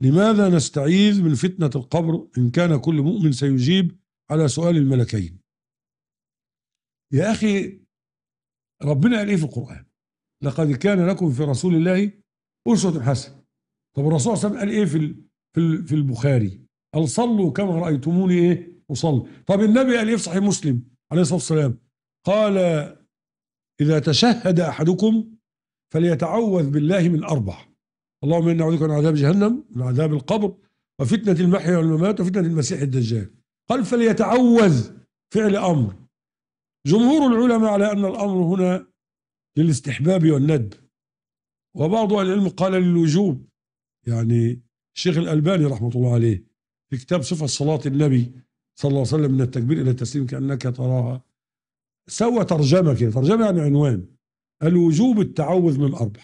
لماذا نستعيذ من فتنة القبر إن كان كل مؤمن سيجيب على سؤال الملكين يا أخي ربنا قال إيه في القرآن لقد كان لكم في رسول الله أسوة حسنة طب الرسول صلى الله عليه وسلم قال إيه في في البخاري قال صلوا كما رأيتموني إيه أصلي طب النبي قال إيه في صحيح مسلم عليه الصلاة والسلام قال إذا تشهد أحدكم فليتعوذ بالله من أربع اللهم انا نعوذ بك من عذاب جهنم من عذاب القبر وفتنه المحيا والممات وفتنه المسيح الدجال قال فليتعوذ فعل امر جمهور العلماء على ان الامر هنا للاستحباب والندب وبعض اهل العلم قال للوجوب يعني الشيخ الالباني رحمه الله عليه في كتاب صفه صلاه النبي صلى الله عليه وسلم من التكبير الى التسليم كانك تراها سوى ترجمه كده ترجمه يعني عنوان الوجوب التعوذ من اربع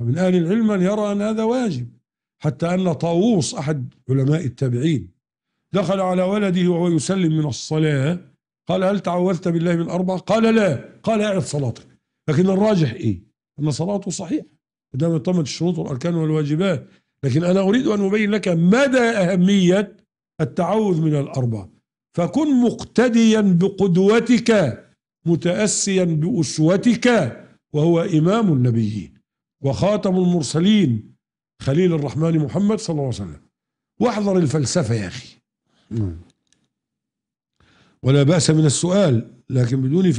ومن أهل العلم من يرى أن هذا واجب حتى أن طاووس أحد علماء التابعين دخل على ولده وهو يسلم من الصلاة قال هل تعوذت بالله من أربعة؟ قال لا قال أعد صلاتك لكن الراجح إيه أن صلاته صحيحة دام تمت الشروط والأركان والواجبات لكن أنا أريد أن أبين لك مدى أهمية التعوذ من الأربع فكن مقتديا بقدوتك متأسيا بأسوتك وهو إمام النبيين وخاتم المرسلين خليل الرحمن محمد صلى الله عليه وسلم واحذر الفلسفة يا أخي ولا بأس من السؤال لكن بدون